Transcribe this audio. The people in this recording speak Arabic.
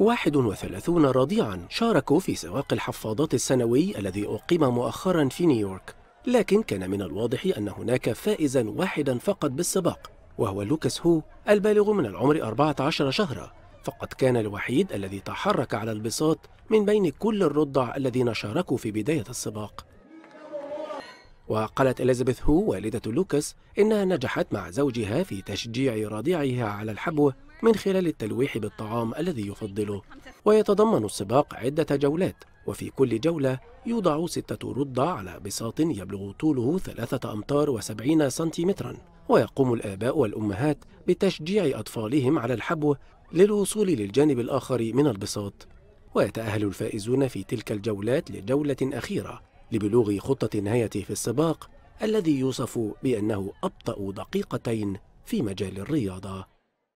31 رضيعا شاركوا في سواق الحفاضات السنوي الذي أقيم مؤخرا في نيويورك لكن كان من الواضح أن هناك فائزا واحدا فقط بالسباق وهو لوكاس هو البالغ من العمر 14 شهرا فقد كان الوحيد الذي تحرك على البساط من بين كل الرضع الذين شاركوا في بداية السباق وقالت إليزابيث هو والدة لوكاس إنها نجحت مع زوجها في تشجيع رضيعها على الحبو من خلال التلويح بالطعام الذي يفضله ويتضمن السباق عدة جولات وفي كل جولة يوضع ستة رضع على بساط يبلغ طوله ثلاثة أمتار وسبعين سنتيمترا ويقوم الآباء والأمهات بتشجيع أطفالهم على الحبو للوصول للجانب الآخر من البساط ويتأهل الفائزون في تلك الجولات لجولة أخيرة لبلوغ خطة النهاية في السباق الذي يوصف بأنه أبطأ دقيقتين في مجال الرياضة